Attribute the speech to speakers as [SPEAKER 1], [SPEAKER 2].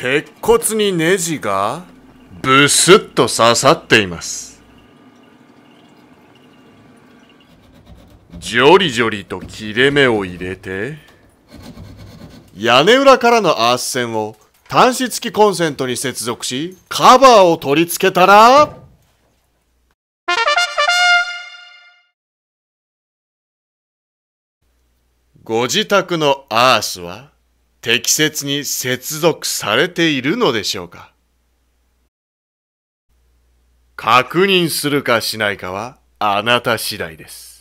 [SPEAKER 1] 鉄骨にネジがブスッと刺さっていますジョリジョリと切れ目を入れて屋根裏からのアース線を端子付きコンセントに接続しカバーを取
[SPEAKER 2] り付けたらご自宅のアースは適切に接続されているのでしょうか
[SPEAKER 1] 確認するかしないかはあなた次第です。